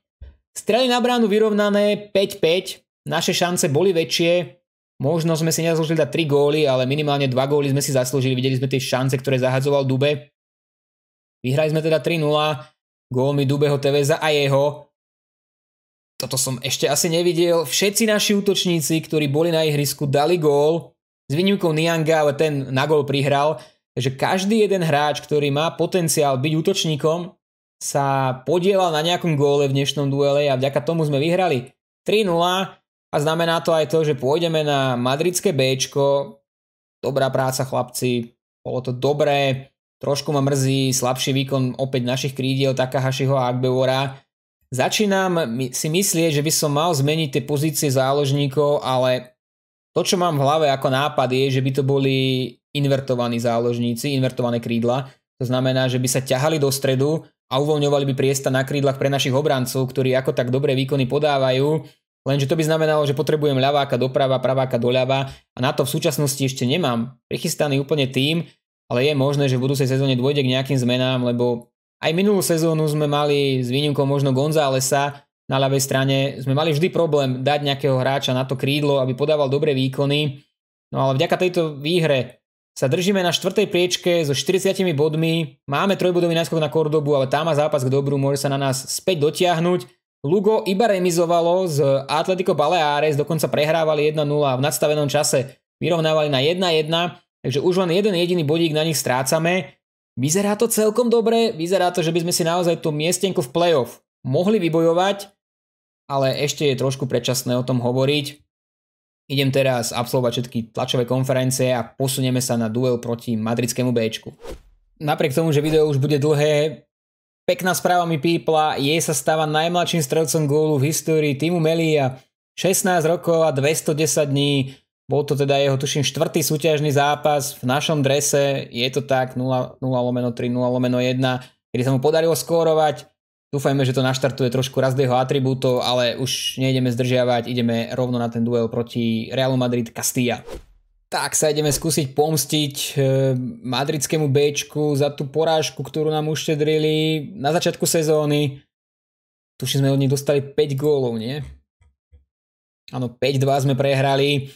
Strely na bránu vyrovnané 5-5, naše šance boli väčšie, možno sme si nezaslúžili dať 3 góly, ale minimálne 2 góly sme si zaslúžili, videli sme tie šance, ktoré zahadzoval Dube. Vyhrali sme teda 3-0, gólmi Dubeho Teveza a jeho. Toto som ešte asi nevidel. Všetci naši útočníci, ktorí boli na ihrisku, dali gól. S výnimkou Nianga, ale ten na gól prihral že každý jeden hráč, ktorý má potenciál byť útočníkom, sa podielal na nejakom góle v dnešnom duele a vďaka tomu sme vyhrali 3-0 a znamená to aj to, že pôjdeme na madridské B. Dobrá práca chlapci, bolo to dobré, trošku ma mrzí slabší výkon opäť našich krídiel Takahašiho a Akbevora. Začínam si myslieť, že by som mal zmeniť tie pozície záložníkov, ale to, čo mám v hlave ako nápad je, že by to boli invertovaní záložníci, invertované krídla. To znamená, že by sa ťahali do stredu a uvoľňovali by priesta na krídlach pre našich obrancov, ktorí ako tak dobré výkony podávajú. Lenže to by znamenalo, že potrebujem ľaváka doprava, praváka doľava a na to v súčasnosti ešte nemám prichystaný úplne tým, ale je možné, že v budúcej sezóne dôjde k nejakým zmenám, lebo aj minulú sezónu sme mali s výnimkou možno Gonzálesa na ľavej strane, sme mali vždy problém dať nejakého hráča na to krídlo, aby podával dobré výkony. No ale vďaka tejto výhre sa držíme na štvrtej priečke so 40 bodmi. Máme trojbodový náskok na Kordobu, ale tá má zápas k dobru, môže sa na nás späť dotiahnuť. Lugo iba remizovalo z Atletico Baleares, dokonca prehrávali 1-0 v nadstavenom čase vyrovnávali na 1-1, takže už len jeden jediný bodík na nich strácame. Vyzerá to celkom dobre, vyzerá to, že by sme si naozaj to miestenko v playoff mohli vybojovať, ale ešte je trošku predčasné o tom hovoriť. Idem teraz absolvovať všetky tlačové konferencie a posunieme sa na duel proti madridskému Bčku. Napriek tomu, že video už bude dlhé, pekná správa mi pípla, jej sa stáva najmladším strelcom gólu v histórii týmu Melia. 16 rokov a 210 dní, bol to teda jeho tuším štvrtý súťažný zápas v našom drese, je to tak 0, 0 3, 0 1, kedy sa mu podarilo skórovať Dúfajme, že to naštartuje trošku raz jeho atribútov, ale už nejdeme zdržiavať, ideme rovno na ten duel proti Realu Madrid Castilla. Tak sa ideme skúsiť pomstiť eh, madridskému B za tú porážku, ktorú nám uštedrili na začiatku sezóny. Tuším, sme od nich dostali 5 gólov, nie? Áno, 5-2 sme prehrali.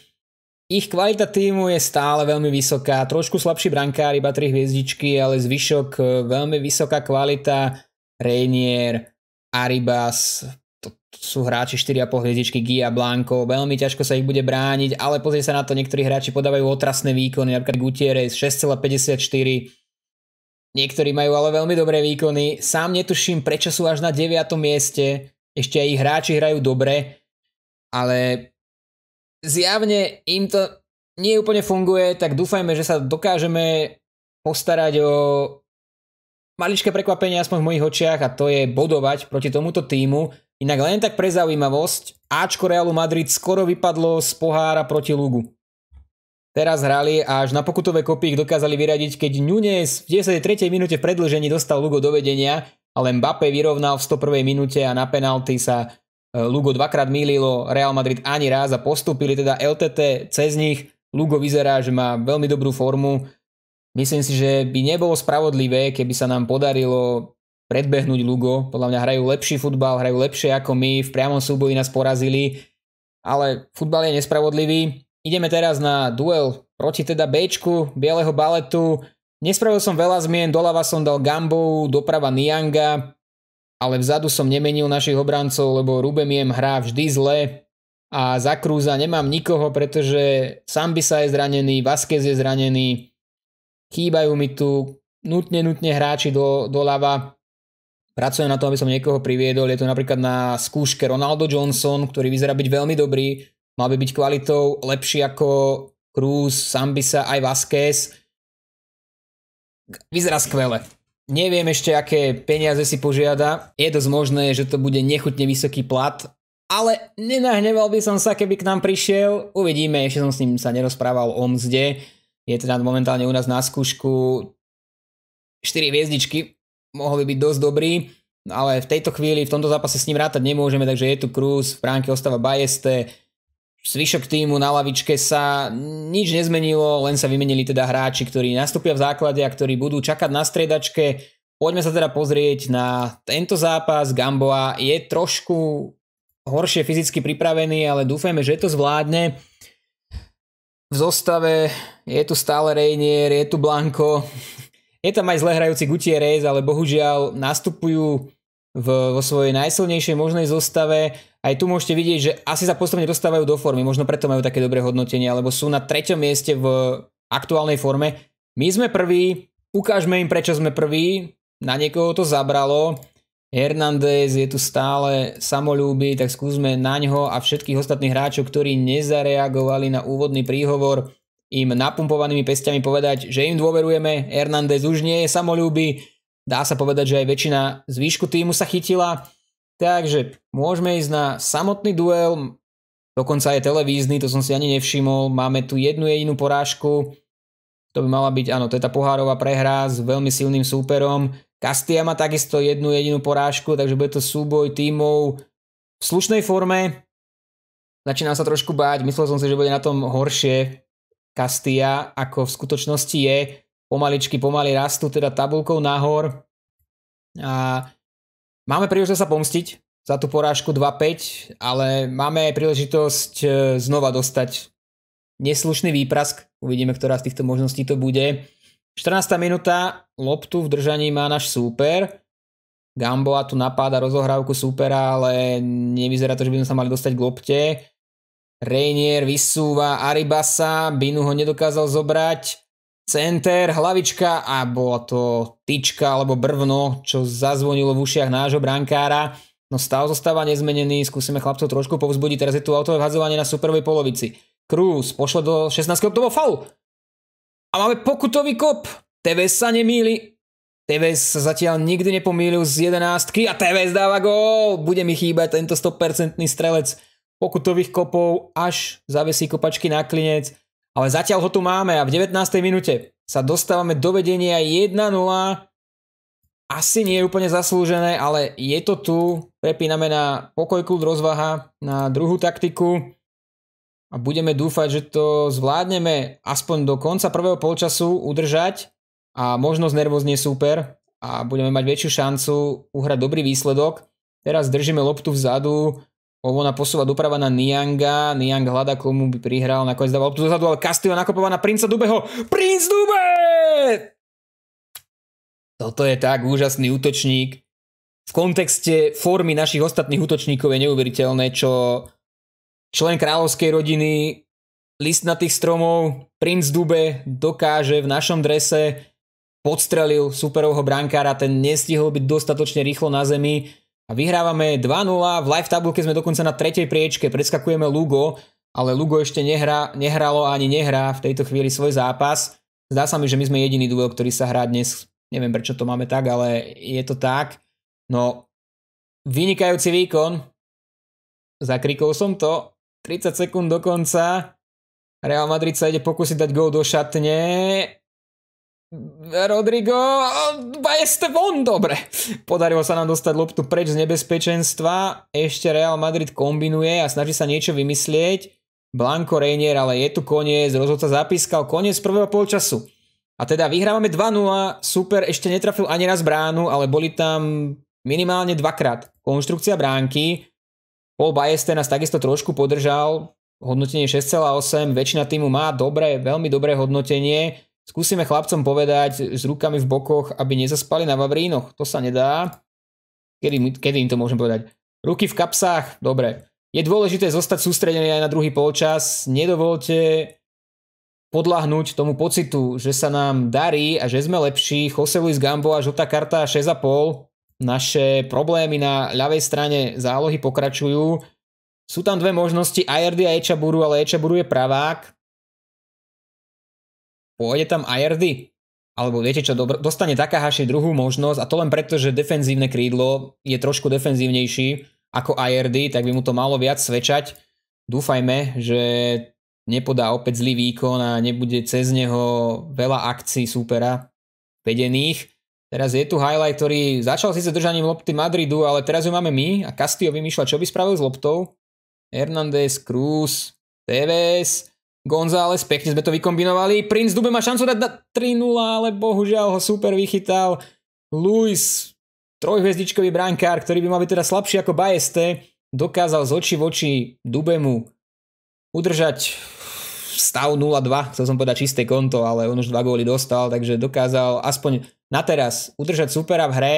Ich kvalita týmu je stále veľmi vysoká, trošku slabší brankár, iba 3 hviezdičky, ale zvyšok eh, veľmi vysoká kvalita. Rainier, Aribas, to, sú hráči 4,5 hviezdičky, Gia, Blanco, veľmi ťažko sa ich bude brániť, ale pozri sa na to, niektorí hráči podávajú otrasné výkony, napríklad Gutierrez 6,54, niektorí majú ale veľmi dobré výkony, sám netuším, prečo sú až na 9. mieste, ešte aj ich hráči hrajú dobre, ale zjavne im to nie úplne funguje, tak dúfajme, že sa dokážeme postarať o maličké prekvapenie aspoň v mojich očiach a to je bodovať proti tomuto týmu. Inak len tak pre zaujímavosť, Ačko Realu Madrid skoro vypadlo z pohára proti Lugu. Teraz hrali a až na pokutové kopy ich dokázali vyradiť, keď Nunes v 103. minúte v predlžení dostal Lugo do vedenia, ale Mbappé vyrovnal v 101. minúte a na penalty sa e, Lugo dvakrát mýlilo, Real Madrid ani raz a postúpili teda LTT cez nich. Lugo vyzerá, že má veľmi dobrú formu Myslím si, že by nebolo spravodlivé, keby sa nám podarilo predbehnúť Lugo. Podľa mňa hrajú lepší futbal, hrajú lepšie ako my, v priamom súboji nás porazili, ale futbal je nespravodlivý. Ideme teraz na duel proti teda Bčku, Bieleho baletu. Nespravil som veľa zmien, doľava som dal Gambu, doprava Nianga, ale vzadu som nemenil našich obrancov, lebo Rubemiem hrá vždy zle a za Krúza nemám nikoho, pretože Sambisa je zranený, Vasquez je zranený, Chýbajú mi tu nutne, nutne hráči do, lava. Pracujem na tom, aby som niekoho priviedol. Je to napríklad na skúške Ronaldo Johnson, ktorý vyzerá byť veľmi dobrý. Mal by byť kvalitou lepší ako Cruz, Sambisa aj Vasquez. Vyzerá skvele. Neviem ešte, aké peniaze si požiada. Je dosť možné, že to bude nechutne vysoký plat, ale nenahneval by som sa, keby k nám prišiel. Uvidíme, ešte som s ním sa nerozprával o mzde. Je teda momentálne u nás na skúšku 4 hviezdičky, mohol by byť dosť dobrý, no ale v tejto chvíli, v tomto zápase s ním rátať nemôžeme, takže je tu Cruz, v bránke ostáva Bajeste, zvyšok týmu na lavičke sa nič nezmenilo, len sa vymenili teda hráči, ktorí nastúpia v základe a ktorí budú čakať na striedačke. Poďme sa teda pozrieť na tento zápas. Gamboa je trošku horšie fyzicky pripravený, ale dúfajme, že to zvládne v zostave, je tu stále Reinier, je tu Blanko, je tam aj zlehrajúci Gutierrez, ale bohužiaľ nastupujú v, vo svojej najsilnejšej možnej zostave. Aj tu môžete vidieť, že asi sa postupne dostávajú do formy, možno preto majú také dobré hodnotenie, alebo sú na treťom mieste v aktuálnej forme. My sme prví, ukážme im, prečo sme prví, na niekoho to zabralo. Hernández je tu stále samolúby, tak skúsme na ňo a všetkých ostatných hráčov, ktorí nezareagovali na úvodný príhovor, im napumpovanými pestiami povedať, že im dôverujeme, Hernández už nie je samolúby, dá sa povedať, že aj väčšina zvýšku týmu sa chytila, takže môžeme ísť na samotný duel, dokonca je televízny, to som si ani nevšimol, máme tu jednu jedinú porážku, to by mala byť, áno, to je tá pohárová prehra s veľmi silným súperom, Kastia má takisto jednu jedinú porážku, takže bude to súboj tímov v slušnej forme. Začínam sa trošku báť, myslel som si, že bude na tom horšie Kastia, ako v skutočnosti je. Pomaličky, pomaly rastú teda tabulkou nahor. A máme príležitosť sa pomstiť za tú porážku 2-5, ale máme aj príležitosť e, znova dostať neslušný výprask. Uvidíme, ktorá z týchto možností to bude. 14. minúta, loptu v držaní má náš súper. Gamboa tu napáda rozohrávku súpera, ale nevyzerá to, že by sme sa mali dostať k lopte. Reinier vysúva Aribasa, Binu ho nedokázal zobrať. Center, hlavička a bola to tyčka alebo brvno, čo zazvonilo v ušiach nášho brankára. No stav zostáva nezmenený, skúsime chlapcov trošku povzbudiť, teraz je tu autové vhazovanie na superovej polovici. Cruz pošle do 16. to bol faul. A máme pokutový kop. TVS sa nemýli. TVS sa zatiaľ nikdy nepomýlil z jedenástky a TVS dáva gól. Bude mi chýbať tento 100% strelec pokutových kopov, až zavesí kopačky na klinec. Ale zatiaľ ho tu máme a v 19. minúte sa dostávame do vedenia 1-0. Asi nie je úplne zaslúžené, ale je to tu. Prepíname na pokojku rozvaha, na druhú taktiku a budeme dúfať, že to zvládneme aspoň do konca prvého polčasu udržať a možno znervozne super a budeme mať väčšiu šancu uhrať dobrý výsledok. Teraz držíme loptu vzadu, Ovona posúva doprava na Nianga, Niang hľada komu by prihral, nakoniec dáva loptu dozadu, ale Castillo nakopová na Princa Dubeho. Princ Dube! Toto je tak úžasný útočník. V kontexte formy našich ostatných útočníkov je neuveriteľné, čo člen kráľovskej rodiny, list na tých stromov, princ Dube dokáže v našom drese podstrelil superovho brankára, ten nestihol byť dostatočne rýchlo na zemi a vyhrávame 2-0, v live tabulke sme dokonca na tretej priečke, preskakujeme Lugo, ale Lugo ešte nehra, nehralo ani nehrá v tejto chvíli svoj zápas. Zdá sa mi, že my sme jediný duel, ktorý sa hrá dnes. Neviem, prečo to máme tak, ale je to tak. No, vynikajúci výkon. Zakrikol som to. 30 sekúnd do konca. Real Madrid sa ide pokúsiť dať gol do šatne. Rodrigo, ste von, dobre. Podarilo sa nám dostať loptu preč z nebezpečenstva. Ešte Real Madrid kombinuje a snaží sa niečo vymyslieť. Blanco Reinier, ale je tu koniec, rozhodca zapískal koniec prvého polčasu. A teda vyhrávame 2-0, super, ešte netrafil ani raz bránu, ale boli tam minimálne dvakrát konštrukcia bránky. Paul Bajeste nás takisto trošku podržal, hodnotenie 6,8, väčšina týmu má dobré, veľmi dobré hodnotenie. Skúsime chlapcom povedať s rukami v bokoch, aby nezaspali na Vavrínoch, to sa nedá. Kedy, kedy im to môžem povedať? Ruky v kapsách, dobre. Je dôležité zostať sústredený aj na druhý polčas, nedovolte podľahnuť tomu pocitu, že sa nám darí a že sme lepší. Jose Luis Gambo a žltá karta 6,5 naše problémy na ľavej strane zálohy pokračujú. Sú tam dve možnosti, ARD a Ečaburu, ale Ečaburu je pravák. Pôjde tam ARD. Alebo viete čo, dobro, dostane Takahashi druhú možnosť a to len preto, že defenzívne krídlo je trošku defenzívnejší ako IRD, tak by mu to malo viac svečať. Dúfajme, že nepodá opäť zlý výkon a nebude cez neho veľa akcií súpera vedených. Teraz je tu highlight, ktorý začal síce držaním lopty Madridu, ale teraz ju máme my a Castillo vymýšľa, čo by spravil s loptou. Hernández, Cruz, Tevez, González, pekne sme to vykombinovali. Prince Dube má šancu dať na 3-0, ale bohužiaľ ho super vychytal. Luis, trojhviezdičkový brankár, ktorý by mal byť teda slabší ako Bajeste, dokázal z oči v oči Dubemu udržať stav 0-2, chcel som povedať čisté konto, ale on už dva góly dostal, takže dokázal aspoň na teraz udržať supera v hre.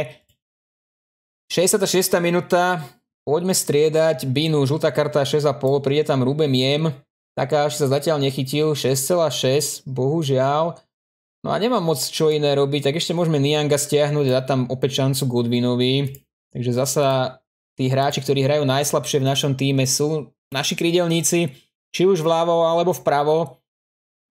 66. minúta, poďme striedať Binu, žltá karta 6,5, príde tam Ruben Jem, taká až sa zatiaľ nechytil, 6,6, bohužiaľ. No a nemám moc čo iné robiť, tak ešte môžeme Nianga stiahnuť a dať tam opäť šancu Godwinovi. Takže zasa tí hráči, ktorí hrajú najslabšie v našom týme sú naši krídelníci, či už vľavo alebo vpravo.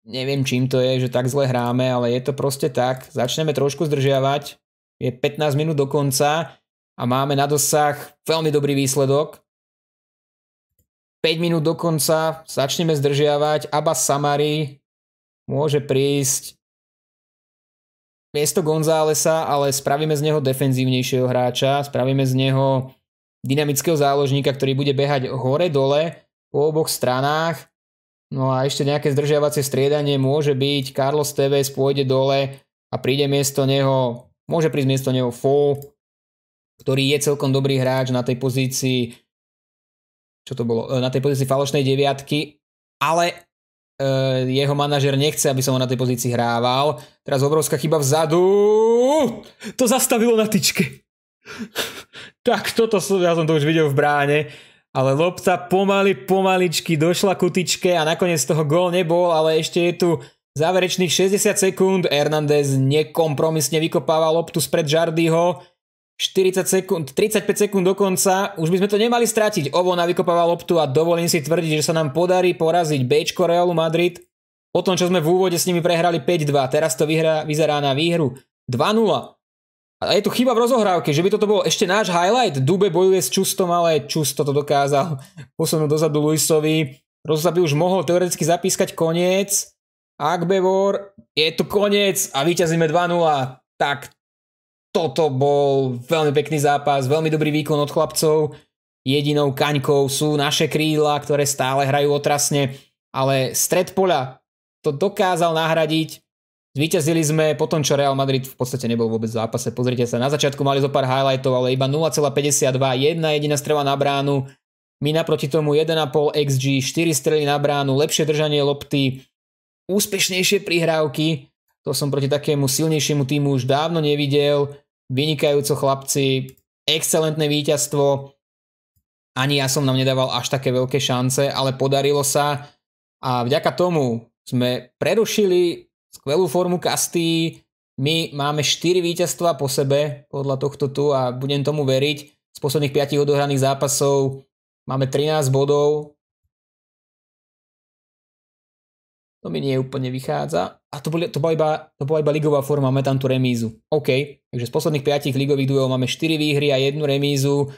Neviem čím to je, že tak zle hráme, ale je to proste tak. Začneme trošku zdržiavať, je 15 minút do konca a máme na dosah veľmi dobrý výsledok. 5 minút do konca, začneme zdržiavať, Abbas Samari môže prísť miesto Gonzálesa, ale spravíme z neho defenzívnejšieho hráča, spravíme z neho dynamického záložníka, ktorý bude behať hore-dole po oboch stranách. No a ešte nejaké zdržiavacie striedanie môže byť, Carlos Tevez pôjde dole a príde miesto neho, môže prísť miesto neho Fo, ktorý je celkom dobrý hráč na tej pozícii, čo to bolo, e, na tej pozícii falošnej deviatky, ale e, jeho manažer nechce, aby som ho na tej pozícii hrával. Teraz obrovská chyba vzadu, to zastavilo na tyčke. <laughs> tak toto som, ja som to už videl v bráne ale lopta pomaly, pomaličky došla ku tyčke a nakoniec toho gól nebol, ale ešte je tu záverečných 60 sekúnd. Hernández nekompromisne vykopáva loptu spred Žardyho. 40 sekúnd, 35 sekúnd dokonca, už by sme to nemali stratiť. Ovona vykopáva loptu a dovolím si tvrdiť, že sa nám podarí poraziť Bčko Realu Madrid. Po tom, čo sme v úvode s nimi prehrali 5-2, teraz to vyhrá, vyzerá na výhru 2-0. A je tu chyba v rozohrávke, že by toto bol ešte náš highlight. Dube bojuje s Čustom, ale Čusto to dokázal posunúť dozadu Luisovi. Rozsa by už mohol teoreticky zapískať koniec. Akbevor, je tu koniec a vyťazíme 2-0. Tak toto bol veľmi pekný zápas, veľmi dobrý výkon od chlapcov. Jedinou kaňkou sú naše krídla, ktoré stále hrajú otrasne, ale stred poľa to dokázal nahradiť Zvíťazili sme po tom, čo Real Madrid v podstate nebol vôbec v zápase. Pozrite sa, na začiatku mali zo pár highlightov, ale iba 0,52, jedna jediná strela na bránu. My naproti tomu 1,5 XG, 4 strely na bránu, lepšie držanie lopty, úspešnejšie prihrávky. To som proti takému silnejšiemu týmu už dávno nevidel. Vynikajúco chlapci, excelentné víťazstvo. Ani ja som nám nedával až také veľké šance, ale podarilo sa. A vďaka tomu sme prerušili skvelú formu kasty. My máme 4 víťazstva po sebe podľa tohto tu a budem tomu veriť. Z posledných 5 odohraných zápasov máme 13 bodov. To mi nie úplne vychádza. A to, boli, to, bola iba, to bola iba ligová forma, máme tam tú remízu. OK, takže z posledných 5 ligových duelov máme 4 výhry a 1 remízu.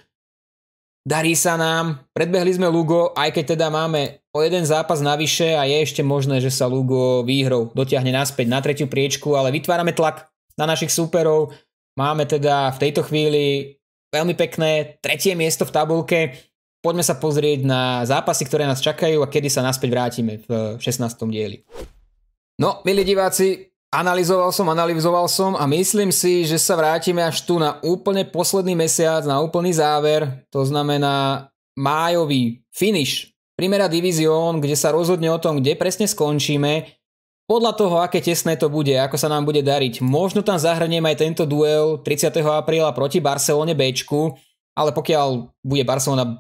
Darí sa nám, predbehli sme Lugo, aj keď teda máme o jeden zápas navyše a je ešte možné, že sa Lugo výhrou dotiahne naspäť na tretiu priečku, ale vytvárame tlak na našich súperov. Máme teda v tejto chvíli veľmi pekné tretie miesto v tabulke. Poďme sa pozrieť na zápasy, ktoré nás čakajú a kedy sa naspäť vrátime v 16. dieli. No, milí diváci, Analizoval som, analyzoval som a myslím si, že sa vrátime až tu na úplne posledný mesiac, na úplný záver, to znamená májový finish Primera Divizión, kde sa rozhodne o tom, kde presne skončíme, podľa toho, aké tesné to bude, ako sa nám bude dariť. Možno tam zahrniem aj tento duel 30. apríla proti Barcelone B, ale pokiaľ bude Barcelona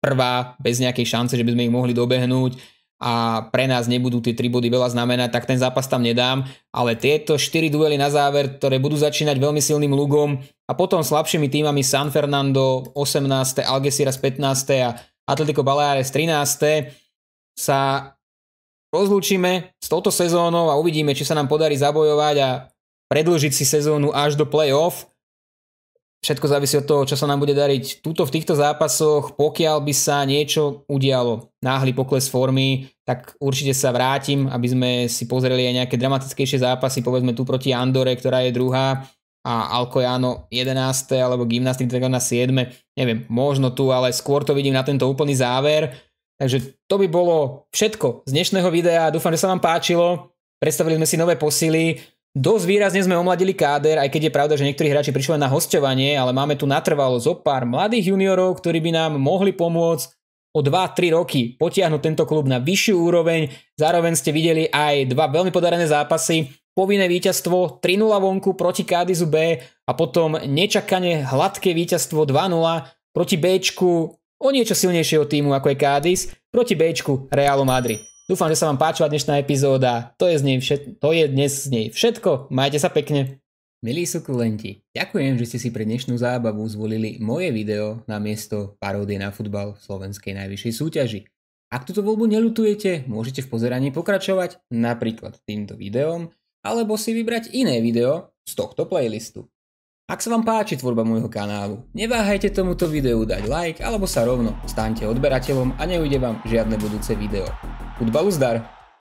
prvá, bez nejakej šance, že by sme ich mohli dobehnúť, a pre nás nebudú tie 3 body veľa znamenať, tak ten zápas tam nedám. Ale tieto 4 duely na záver, ktoré budú začínať veľmi silným lugom a potom slabšími týmami San Fernando 18., Algeciras 15. a Atletico Baleares 13. sa rozlúčime s touto sezónou a uvidíme, či sa nám podarí zabojovať a predlžiť si sezónu až do play-off. Všetko závisí od toho, čo sa nám bude dariť túto v týchto zápasoch. Pokiaľ by sa niečo udialo, náhly pokles formy, tak určite sa vrátim, aby sme si pozreli aj nejaké dramatickejšie zápasy, povedzme tu proti Andore, ktorá je druhá a Alkojano 11. alebo Gymnastik na 7. Neviem, možno tu, ale skôr to vidím na tento úplný záver. Takže to by bolo všetko z dnešného videa. Dúfam, že sa vám páčilo. Predstavili sme si nové posily. Dosť výrazne sme omladili káder, aj keď je pravda, že niektorí hráči prišli na hostovanie, ale máme tu natrvalo zo pár mladých juniorov, ktorí by nám mohli pomôcť o 2-3 roky potiahnuť tento klub na vyššiu úroveň. Zároveň ste videli aj dva veľmi podarené zápasy, povinné víťazstvo 3-0 vonku proti Kádizu B a potom nečakane hladké víťazstvo 2-0 proti Bčku o niečo silnejšieho týmu ako je Kádiz proti Bčku Realu Madrid. Dúfam, že sa vám páčila dnešná epizóda. To je, z nej všet- to je dnes z nej všetko. Majte sa pekne. Milí sukulenti, ďakujem, že ste si pre dnešnú zábavu zvolili moje video na miesto paródie na futbal v slovenskej najvyššej súťaži. Ak túto voľbu neľutujete, môžete v pozeraní pokračovať napríklad týmto videom, alebo si vybrať iné video z tohto playlistu. Ak sa vám páči tvorba môjho kanálu, neváhajte tomuto videu dať like alebo sa rovno staňte odberateľom a neujde vám žiadne budúce video. o do